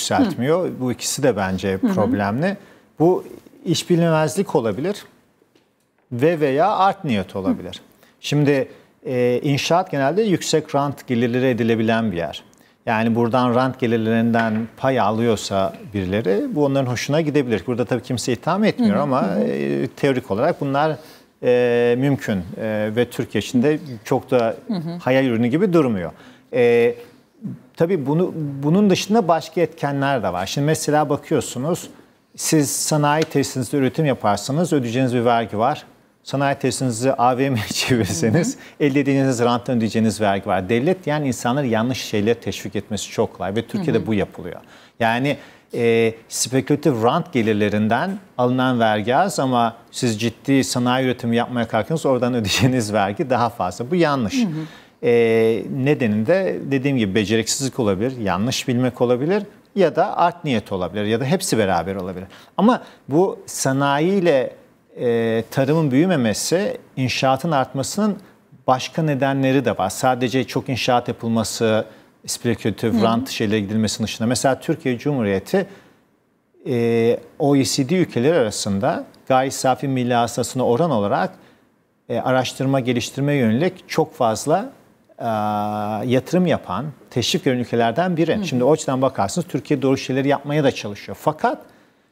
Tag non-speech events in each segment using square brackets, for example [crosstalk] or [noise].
yükseltmiyor. Hı. Bu ikisi de bence problemli. Hı hı. Bu iş bilmezlik olabilir ve veya art niyet olabilir. Hı. Şimdi e, inşaat genelde yüksek rant gelirleri edilebilen bir yer. Yani buradan rant gelirlerinden pay alıyorsa birileri bu onların hoşuna gidebilir. Burada tabii kimse itham etmiyor hı hı. ama e, teorik olarak bunlar e, mümkün e, ve Türkiye içinde çok da hı hı. hayal ürünü gibi durmuyor. E, Tabii bunu, bunun dışında başka etkenler de var. Şimdi mesela bakıyorsunuz siz sanayi tesisinizde üretim yaparsanız ödeyeceğiniz bir vergi var. Sanayi tesisinizi AVM'ye [laughs] çevirseniz hı elde edeceğiniz ranttan ödeyeceğiniz vergi var. Devlet yani insanları yanlış şeyler teşvik etmesi çok kolay ve Türkiye'de hı hı. bu yapılıyor. Yani e, spekülatif rant gelirlerinden alınan vergi az ama siz ciddi sanayi üretimi yapmaya kalkıyorsanız oradan ödeyeceğiniz vergi daha fazla. Bu yanlış. Hı hı. E, ee, nedeni de dediğim gibi beceriksizlik olabilir, yanlış bilmek olabilir ya da art niyet olabilir ya da hepsi beraber olabilir. Ama bu sanayiyle e, tarımın büyümemesi, inşaatın artmasının başka nedenleri de var. Sadece çok inşaat yapılması, spekülatif rant şeyle gidilmesinin dışında. Mesela Türkiye Cumhuriyeti e, OECD ülkeleri arasında gayri safi milli hastasına oran olarak e, araştırma geliştirme yönelik çok fazla e, yatırım yapan teşvik gören ülkelerden biri. Hı. Şimdi o açıdan bakarsınız Türkiye doğru şeyleri yapmaya da çalışıyor. Fakat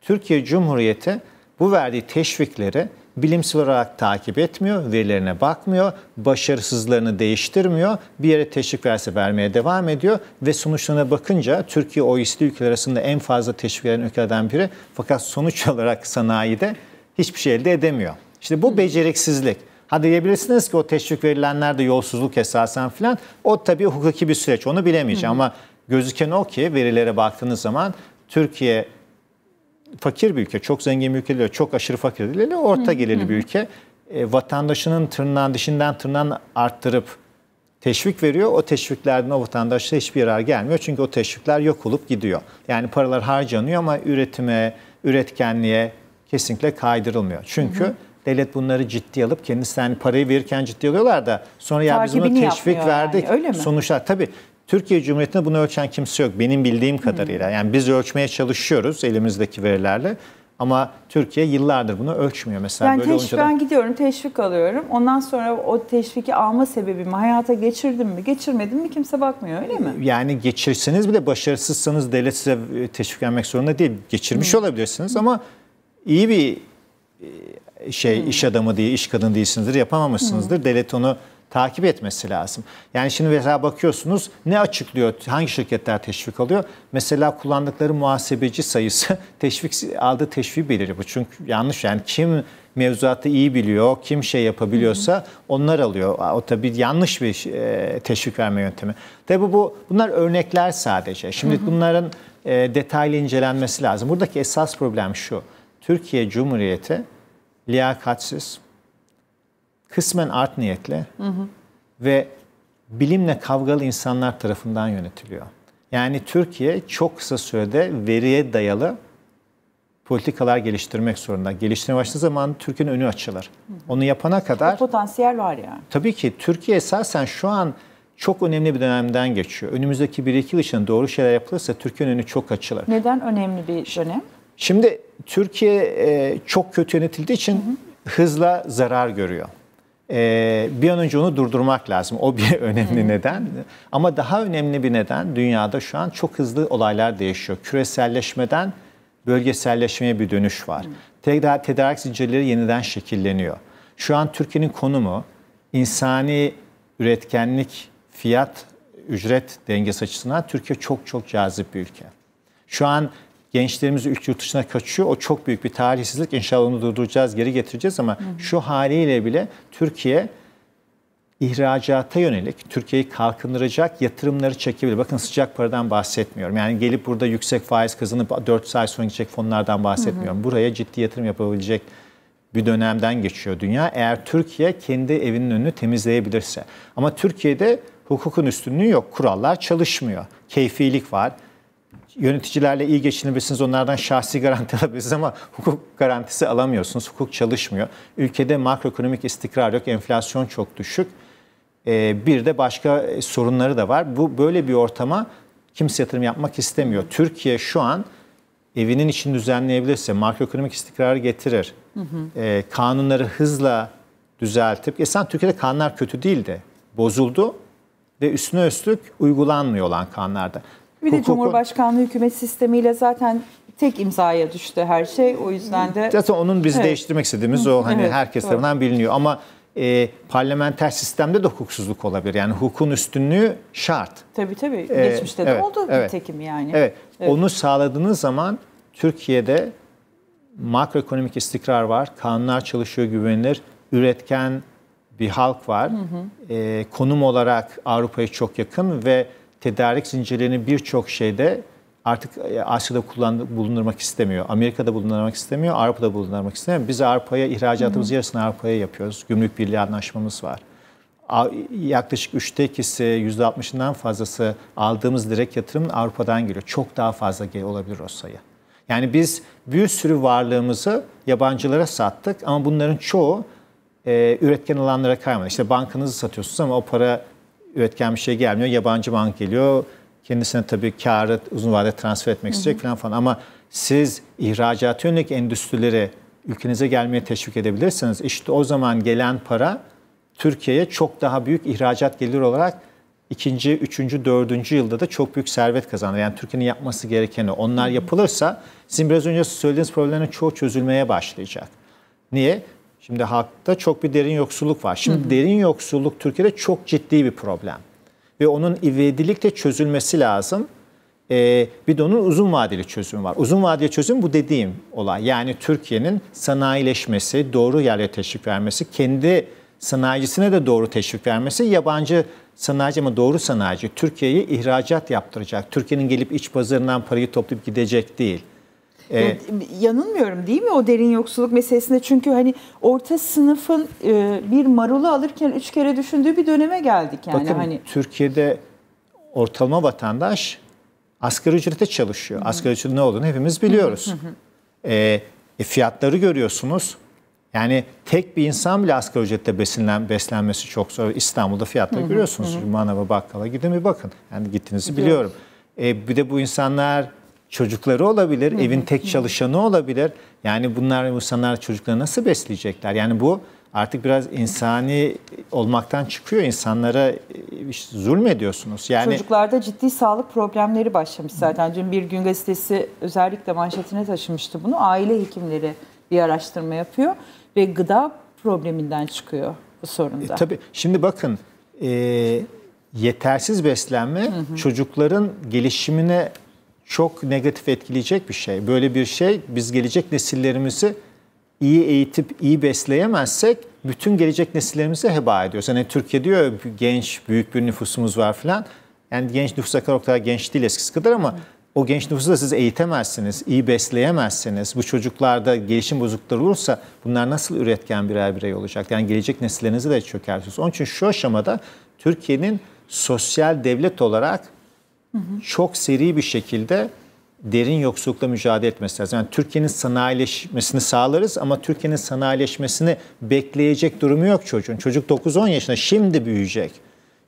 Türkiye Cumhuriyeti bu verdiği teşvikleri bilimsel olarak takip etmiyor, verilerine bakmıyor, başarısızlarını değiştirmiyor. Bir yere teşvik verse vermeye devam ediyor ve sonuçlarına bakınca Türkiye OECD ülkeler arasında en fazla teşvik veren ülkeden biri fakat sonuç [laughs] olarak sanayide hiçbir şey elde edemiyor. İşte bu beceriksizlik Ha diyebilirsiniz ki o teşvik verilenler de yolsuzluk esasen filan. O tabii hukuki bir süreç onu bilemeyeceğim Hı. ama gözüken o ki verilere baktığınız zaman Türkiye fakir bir ülke. Çok zengin bir ülke değil, çok aşırı fakir değil, orta gelirli bir ülke. E, vatandaşının tırnağın dişinden tırnağın arttırıp teşvik veriyor. O teşviklerden o vatandaşa hiçbir yarar gelmiyor. Çünkü o teşvikler yok olup gidiyor. Yani paralar harcanıyor ama üretime, üretkenliğe kesinlikle kaydırılmıyor. Çünkü hı hı Devlet bunları ciddi alıp kendisi yani parayı verirken ciddi alıyorlar da sonra ya biz buna teşvik verdik. Yani, öyle mi? Sonuçlar tabii Türkiye Cumhuriyeti'nde bunu ölçen kimse yok benim bildiğim hmm. kadarıyla. Hmm. Yani biz ölçmeye çalışıyoruz elimizdeki verilerle. Ama Türkiye yıllardır bunu ölçmüyor mesela. Ben, böyle teşvik, da... ben gidiyorum teşvik alıyorum. Ondan sonra o teşviki alma sebebimi hayata geçirdim mi geçirmedim mi kimse bakmıyor öyle mi? Yani geçirseniz bile başarısızsanız devlet size e, teşvik vermek zorunda değil. Geçirmiş hmm. olabilirsiniz ama iyi bir e, şey hmm. iş adamı diye iş kadın değilsinizdir yapamamışsınızdır. Hmm. Deletonu takip etmesi lazım. Yani şimdi mesela bakıyorsunuz ne açıklıyor, hangi şirketler teşvik alıyor? Mesela kullandıkları muhasebeci sayısı [laughs] teşvik aldığı teşvik belirli bu. Çünkü yanlış yani kim mevzuatı iyi biliyor, kim şey yapabiliyorsa hmm. onlar alıyor. O tabii yanlış bir e, teşvik verme yöntemi. Tabii bu bunlar örnekler sadece. Şimdi bunların e, detaylı incelenmesi lazım. Buradaki esas problem şu. Türkiye Cumhuriyeti liyakatsiz, kısmen art niyetli hı hı. ve bilimle kavgalı insanlar tarafından yönetiliyor. Yani Türkiye çok kısa sürede veriye dayalı politikalar geliştirmek zorunda. Geliştirmeye başladığı zaman Türkiye'nin önü açılır. Hı hı. Onu yapana kadar... O potansiyel var yani. Tabii ki Türkiye esasen şu an çok önemli bir dönemden geçiyor. Önümüzdeki bir iki yıl için doğru şeyler yapılırsa Türkiye'nin önü çok açılır. Neden önemli bir dönem? Şimdi Türkiye e, çok kötü yönetildiği için hı hı. hızla zarar görüyor. E, bir an önce onu durdurmak lazım. O bir [laughs] önemli hı. neden. Ama daha önemli bir neden dünyada şu an çok hızlı olaylar değişiyor. Küreselleşmeden bölgeselleşmeye bir dönüş var. Tedarik, tedarik zincirleri yeniden şekilleniyor. Şu an Türkiye'nin konumu insani üretkenlik, fiyat, ücret dengesi açısından Türkiye çok çok cazip bir ülke. Şu an gençlerimiz ülke yurt dışına kaçıyor. O çok büyük bir tarihsizlik. İnşallah onu durduracağız, geri getireceğiz ama hı hı. şu haliyle bile Türkiye ihracata yönelik Türkiye'yi kalkındıracak yatırımları çekebilir. Bakın sıcak paradan bahsetmiyorum. Yani gelip burada yüksek faiz kazanıp 4 ay sonra gidecek fonlardan bahsetmiyorum. Hı hı. Buraya ciddi yatırım yapabilecek bir dönemden geçiyor dünya. Eğer Türkiye kendi evinin önünü temizleyebilirse. Ama Türkiye'de hukukun üstünlüğü yok. Kurallar çalışmıyor. Keyfilik var yöneticilerle iyi geçinebilirsiniz, onlardan şahsi garanti [laughs] alabilirsiniz ama hukuk garantisi alamıyorsunuz. Hukuk çalışmıyor. Ülkede makroekonomik istikrar yok, enflasyon çok düşük. Ee, bir de başka e, sorunları da var. Bu böyle bir ortama kimse yatırım yapmak istemiyor. Türkiye şu an evinin içini düzenleyebilirse makroekonomik istikrarı getirir. Hı hı. Ee, kanunları hızla düzeltip, esen Türkiye'de kanunlar kötü değildi, bozuldu ve üstüne üstlük uygulanmıyor olan kanlarda. Bir de Cumhurbaşkanlığı hükümet sistemiyle zaten tek imzaya düştü her şey. O yüzden de... Zaten onun biz evet. değiştirmek istediğimiz o hani evet, herkes doğru. tarafından biliniyor. Ama e, parlamenter sistemde de hukuksuzluk olabilir. Yani hukukun üstünlüğü şart. Tabii tabii. Ee, Geçmişte evet, de oldu evet, tekim yani. Evet. evet. Onu sağladığınız zaman Türkiye'de makroekonomik istikrar var. Kanunlar çalışıyor, güvenilir. Üretken bir halk var. Hı hı. E, konum olarak Avrupa'ya çok yakın ve tedarik zincirlerini birçok şeyde artık e, Asya'da kullan, bulundurmak istemiyor. Amerika'da bulundurmak istemiyor, Avrupa'da bulundurmak istemiyor. Biz Avrupa'ya ihracatımızı yarısını Avrupa'ya yapıyoruz. Gümrük Birliği anlaşmamız var. Yaklaşık üçte ikisi, yüzde altmışından fazlası aldığımız direkt yatırım Avrupa'dan geliyor. Çok daha fazla olabilir o sayı. Yani biz bir sürü varlığımızı yabancılara sattık ama bunların çoğu e, üretken alanlara kaymadı. İşte bankanızı satıyorsunuz ama o para üretken bir şey gelmiyor. Yabancı bank geliyor. Kendisine tabii karı uzun vadede transfer etmek isteyecek falan falan. Ama siz ihracat yönelik endüstrileri ülkenize gelmeye teşvik edebilirsiniz. İşte o zaman gelen para Türkiye'ye çok daha büyük ihracat gelir olarak ikinci, üçüncü, dördüncü yılda da çok büyük servet kazanır. Yani Türkiye'nin yapması gerekeni onlar yapılırsa sizin biraz önce söylediğiniz problemlerin çoğu çözülmeye başlayacak. Niye? Şimdi halkta çok bir derin yoksulluk var. Şimdi hı hı. derin yoksulluk Türkiye'de çok ciddi bir problem. Ve onun ivedilikle çözülmesi lazım. Ee, bir de onun uzun vadeli çözümü var. Uzun vadeli çözüm bu dediğim olay. Yani Türkiye'nin sanayileşmesi, doğru yerlere teşvik vermesi, kendi sanayicisine de doğru teşvik vermesi, yabancı sanayici ama doğru sanayici Türkiye'yi ihracat yaptıracak. Türkiye'nin gelip iç pazarından parayı toplayıp gidecek değil. E, Yanılmıyorum değil mi o derin yoksulluk meselesinde? Çünkü hani orta sınıfın e, bir marulu alırken üç kere düşündüğü bir döneme geldik yani. Bakın hani... Türkiye'de ortalama vatandaş asgari ücrete çalışıyor. Hı-hı. Asgari ücretin ne olduğunu hepimiz biliyoruz. Hı hı. Ee, e, fiyatları görüyorsunuz. Yani tek bir insan bile asgari ücretle beslenlen, beslenmesi çok zor. İstanbul'da fiyatları hı hı, görüyorsunuz. Hı. Manava bakkala gidin bir bakın. Yani gittiğinizi biliyorum. E, bir de bu insanlar çocukları olabilir, Hı-hı. evin tek çalışanı olabilir. Yani bunlar insanlar çocukları nasıl besleyecekler? Yani bu artık biraz insani olmaktan çıkıyor. İnsanlara e, şey zulmediyorsunuz. Yani çocuklarda ciddi sağlık problemleri başlamış zaten. Dün bir gün gazetesi özellikle manşetine taşımıştı bunu. Aile hekimleri bir araştırma yapıyor ve gıda probleminden çıkıyor bu sorunda. E, tabii. Şimdi bakın e, yetersiz beslenme hı hı. çocukların gelişimine çok negatif etkileyecek bir şey. Böyle bir şey biz gelecek nesillerimizi iyi eğitip iyi besleyemezsek bütün gelecek nesillerimizi heba ediyoruz. Hani Türkiye diyor genç büyük bir nüfusumuz var filan. Yani genç nüfusa kadar o kadar genç değil eskisi kadar ama o genç nüfusu da siz eğitemezsiniz, iyi besleyemezsiniz. Bu çocuklarda gelişim bozuklukları olursa bunlar nasıl üretken birer birey olacak? Yani gelecek nesillerinizi de çökertiyorsunuz. Onun için şu aşamada Türkiye'nin sosyal devlet olarak hı çok seri bir şekilde derin yoksullukla mücadele etmesi lazım. Yani Türkiye'nin sanayileşmesini sağlarız ama Türkiye'nin sanayileşmesini bekleyecek durumu yok çocuğun. Çocuk 9-10 yaşında şimdi büyüyecek.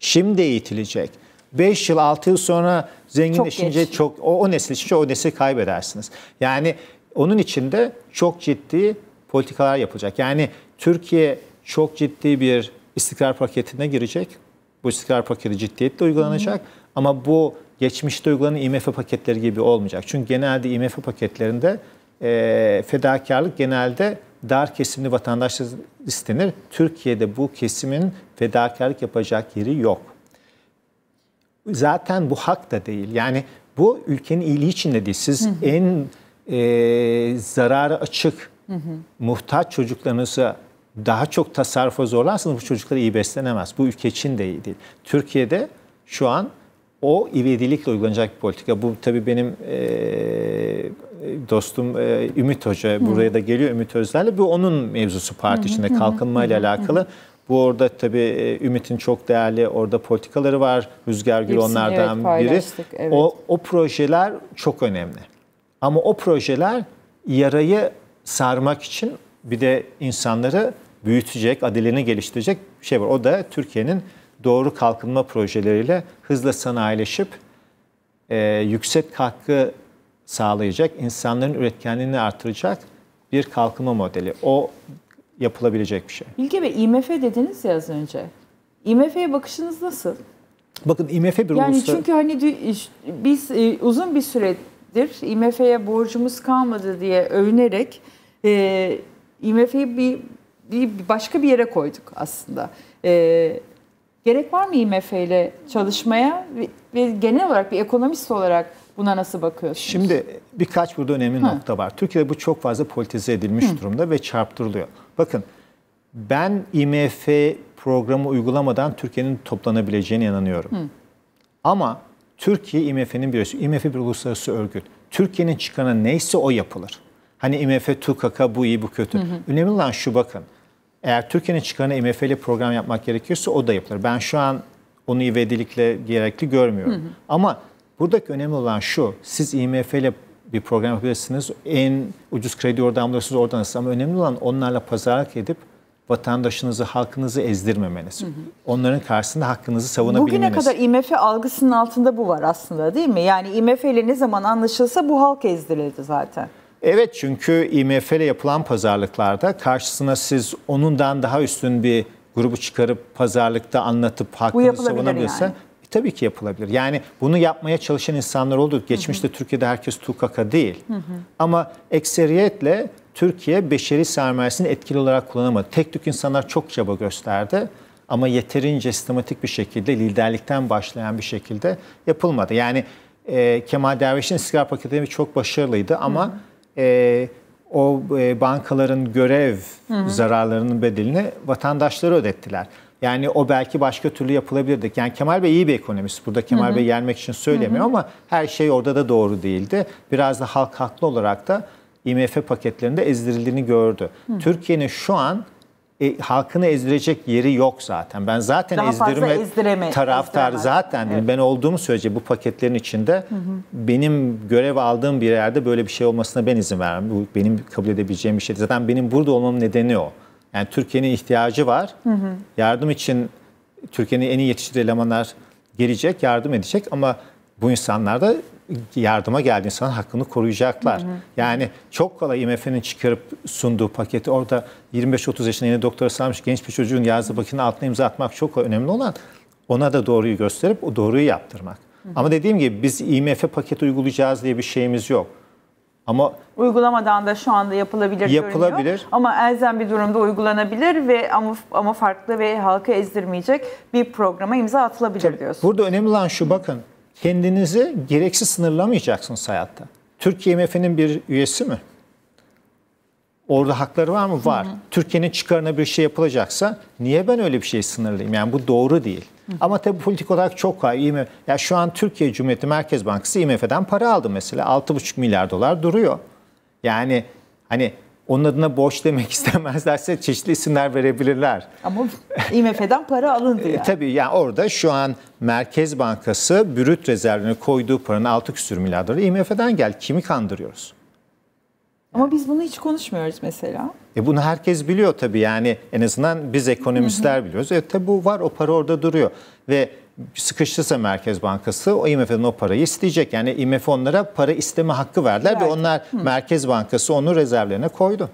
Şimdi eğitilecek. 5 yıl 6 yıl sonra zenginleşince çok, çok o, o nesil için o nesil kaybedersiniz. Yani onun için de çok ciddi politikalar yapılacak. Yani Türkiye çok ciddi bir istikrar paketine girecek. Bu istikrar paketi ciddiyetle uygulanacak. Hı. Ama bu geçmişte uygulanan IMF paketleri gibi olmayacak. Çünkü genelde IMF paketlerinde e, fedakarlık genelde dar kesimli vatandaşlar istenir. Türkiye'de bu kesimin fedakarlık yapacak yeri yok. Zaten bu hak da değil. Yani bu ülkenin iyiliği için de değil. Siz hı hı. en e, zararı açık hı hı. muhtaç çocuklarınızı daha çok tasarrufa zorlarsanız bu çocuklar iyi beslenemez. Bu ülke için de iyi değil. Türkiye'de şu an o ivedilikle uygulanacak bir politika. Bu tabii benim e, dostum e, Ümit Hoca Hı. buraya da geliyor Ümit Özler'le. Bu onun mevzusu parti içinde kalkınmayla alakalı. Hı. Bu orada tabii Ümit'in çok değerli orada politikaları var. Rüzgar Gül onlardan evet, biri. Evet. O, o projeler çok önemli. Ama o projeler yarayı sarmak için bir de insanları büyütecek, adilini geliştirecek şey var. O da Türkiye'nin doğru kalkınma projeleriyle hızla sanayileşip e, yüksek katkı sağlayacak, insanların üretkenliğini artıracak bir kalkınma modeli. O yapılabilecek bir şey. Bilge Bey, IMF dediniz ya az önce. IMF'ye bakışınız nasıl? Bakın IMF bir yani uluslararası... Çünkü hani biz e, uzun bir süredir IMF'ye borcumuz kalmadı diye övünerek e, IMF'yi bir, bir başka bir yere koyduk aslında. E, Gerek var mı IMF ile çalışmaya ve, genel olarak bir ekonomist olarak buna nasıl bakıyorsunuz? Şimdi birkaç burada önemli Hı. nokta var. Türkiye'de bu çok fazla politize edilmiş Hı. durumda ve çarptırılıyor. Bakın ben IMF programı uygulamadan Türkiye'nin toplanabileceğine inanıyorum. Hı. Ama Türkiye IMF'nin bir üyesi. IMF bir uluslararası örgüt. Türkiye'nin çıkanı neyse o yapılır. Hani IMF, TÜKAK'a bu iyi bu kötü. Hı hı. Önemli olan şu bakın. Eğer Türkiye'nin çıkarına IMF'li program yapmak gerekiyorsa o da yapılır. Ben şu an onu ivedilikle gerekli görmüyorum. Hı hı. Ama buradaki önemli olan şu, siz IMF'li bir program yapabilirsiniz. En ucuz kredi oradan buluyorsunuz, oradan alırsınız. Ama önemli olan onlarla pazarlık edip vatandaşınızı, halkınızı ezdirmemeniz. Hı hı. Onların karşısında hakkınızı savunabilmeniz. Bugüne kadar IMF algısının altında bu var aslında değil mi? Yani IMF ile ne zaman anlaşılsa bu halk ezdirildi zaten. Evet çünkü IMF ile yapılan pazarlıklarda karşısına siz onundan daha üstün bir grubu çıkarıp pazarlıkta anlatıp hakkını savunabilirsen yani. E, tabii ki yapılabilir. Yani bunu yapmaya çalışan insanlar oldu. Geçmişte hı hı. Türkiye'de herkes tukaka değil. Hı hı. Ama ekseriyetle Türkiye beşeri sermayesini etkili olarak kullanamadı. Tek tük insanlar çok çaba gösterdi ama yeterince sistematik bir şekilde liderlikten başlayan bir şekilde yapılmadı. Yani e, Kemal Derviş'in istikrar paketi çok başarılıydı ama hı hı e, o e, bankaların görev hı hı. zararlarının bedelini vatandaşlara ödettiler. Yani o belki başka türlü yapılabilirdi. Yani Kemal Bey iyi bir ekonomist. Burada Kemal hı hı. Bey gelmek için söylemiyor hı hı. ama her şey orada da doğru değildi. Biraz da halk haklı olarak da IMF paketlerinde ezdirildiğini gördü. Türkiye'nin şu an e, halkını ezdirecek yeri yok zaten. Ben zaten Daha ezdirme ezdireme, taraftar ezdiremez. zaten evet. ben olduğum sürece bu paketlerin içinde hı hı. benim görev aldığım bir yerde böyle bir şey olmasına ben izin vermem. Bu benim kabul edebileceğim bir şey. Zaten benim burada olmamın nedeni o. Yani Türkiye'nin ihtiyacı var. Hı hı. Yardım için Türkiye'nin en iyi yetiştirici elemanlar gelecek, yardım edecek ama bu insanlar da yardıma geldi insan hakkını koruyacaklar. Hı hı. Yani çok kolay IMF'nin çıkarıp sunduğu paketi orada 25-30 yaşında yeni doktora sarmış genç bir çocuğun yazdığı paketin altına imza atmak çok önemli olan ona da doğruyu gösterip o doğruyu yaptırmak. Hı hı. Ama dediğim gibi biz IMF paketi uygulayacağız diye bir şeyimiz yok. Ama uygulamadan da şu anda yapılabilir yapılabilir. görünüyor. Ama elzem bir durumda uygulanabilir ve ama ama farklı ve halkı ezdirmeyecek bir programa imza atılabilir Tabii, diyorsun. Burada önemli olan şu bakın kendinizi gereksiz sınırlamayacaksınız hayatta. Türkiye IMF'nin bir üyesi mi? Orada hakları var mı? Var. Türkiye'nin çıkarına bir şey yapılacaksa niye ben öyle bir şey sınırlayayım? Yani bu doğru değil. Hı. Ama tabii politik olarak çok hayır. IMF, ya şu an Türkiye Cumhuriyeti Merkez Bankası IMF'den para aldı mesela. 6,5 milyar dolar duruyor. Yani hani onun adına borç demek [laughs] istemezlerse çeşitli isimler verebilirler. Ama IMF'den para alındı e, yani. E, tabii yani orada şu an Merkez Bankası bürüt rezervine koyduğu paranın altı küsür milyar doları IMF'den gel. Kimi kandırıyoruz? Ama biz bunu hiç konuşmuyoruz mesela. E bunu herkes biliyor tabii yani en azından biz ekonomistler biliyoruz. Evet tabii bu var o para orada duruyor ve sıkıştırsa Merkez Bankası o IMF'den o parayı isteyecek. Yani IMF onlara para isteme hakkı verdiler Verdi. ve onlar Hı. Merkez Bankası onu rezervlerine koydu.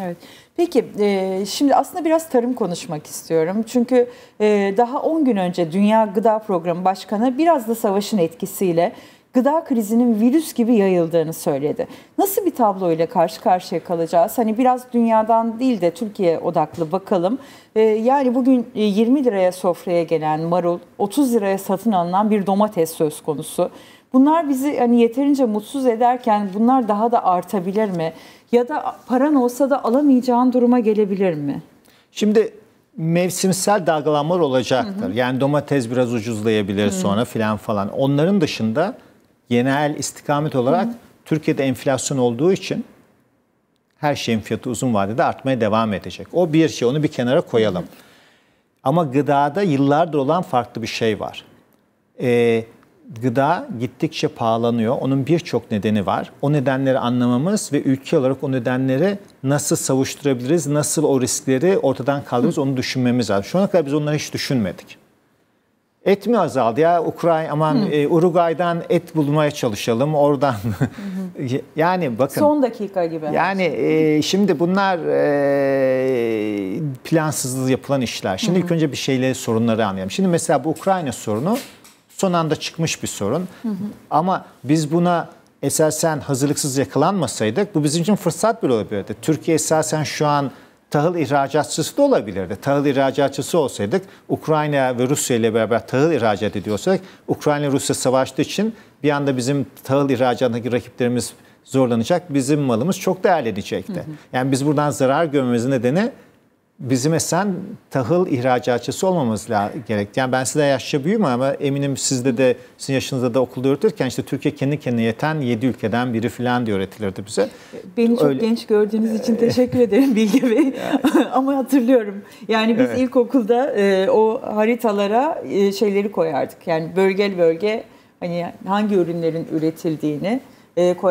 Evet. Peki e, şimdi aslında biraz tarım konuşmak istiyorum. Çünkü e, daha 10 gün önce Dünya Gıda Programı Başkanı biraz da savaşın etkisiyle gıda krizinin virüs gibi yayıldığını söyledi. Nasıl bir tablo ile karşı karşıya kalacağız? Hani biraz dünyadan değil de Türkiye odaklı bakalım. Ee, yani bugün 20 e, liraya sofraya gelen marul, 30 liraya satın alınan bir domates söz konusu. Bunlar bizi hani yeterince mutsuz ederken bunlar daha da artabilir mi? Ya da paran olsa da alamayacağın duruma gelebilir mi? Şimdi mevsimsel dalgalanmalar olacaktır. Hı hı. Yani domates biraz ucuzlayabilir hı. sonra filan falan. Onların dışında genel istikamet olarak Hı. Türkiye'de enflasyon olduğu için her şeyin fiyatı uzun vadede artmaya devam edecek. O bir şey, onu bir kenara koyalım. Hı. Ama gıdada yıllardır olan farklı bir şey var. Ee, gıda gittikçe pahalanıyor. Onun birçok nedeni var. O nedenleri anlamamız ve ülke olarak o nedenleri nasıl savuşturabiliriz, nasıl o riskleri ortadan kaldırırız onu düşünmemiz lazım. Şu ana kadar biz onları hiç düşünmedik. Et mi azaldı ya Ukrayna aman e, Uruguay'dan et bulmaya çalışalım oradan. [laughs] yani bakın son dakika gibi. Yani e, şimdi bunlar e, plansız yapılan işler. Şimdi hı hı. ilk önce bir şeyleri sorunları anlayalım. Şimdi mesela bu Ukrayna sorunu son anda çıkmış bir sorun. Hı hı. Ama biz buna esasen hazırlıksız yakalanmasaydık bu bizim için fırsat bile olabilirdi. Türkiye esasen şu an tahıl ihracatçısı da olabilirdi. Tahıl ihracatçısı olsaydık Ukrayna ve Rusya ile beraber tahıl ihracat ediyorsak Ukrayna Rusya savaştığı için bir anda bizim tahıl ihracatındaki rakiplerimiz zorlanacak. Bizim malımız çok değerlenecekti. Hı hı. Yani biz buradan zarar görmemizin nedeni bizim esen tahıl ihracatçısı olmamız gerek. Yani ben size yaşça büyüğüm ama eminim sizde de sizin yaşınızda da okulda öğretirken işte Türkiye kendi kendine yeten 7 ülkeden biri falan diye öğretilirdi bize. Beni çok Öyle... genç gördüğünüz için teşekkür ederim [laughs] Bilge Bey. [laughs] ama hatırlıyorum. Yani biz evet. ilkokulda e, o haritalara e, şeyleri koyardık. Yani bölge bölge hani hangi ürünlerin üretildiğini e, koyardık.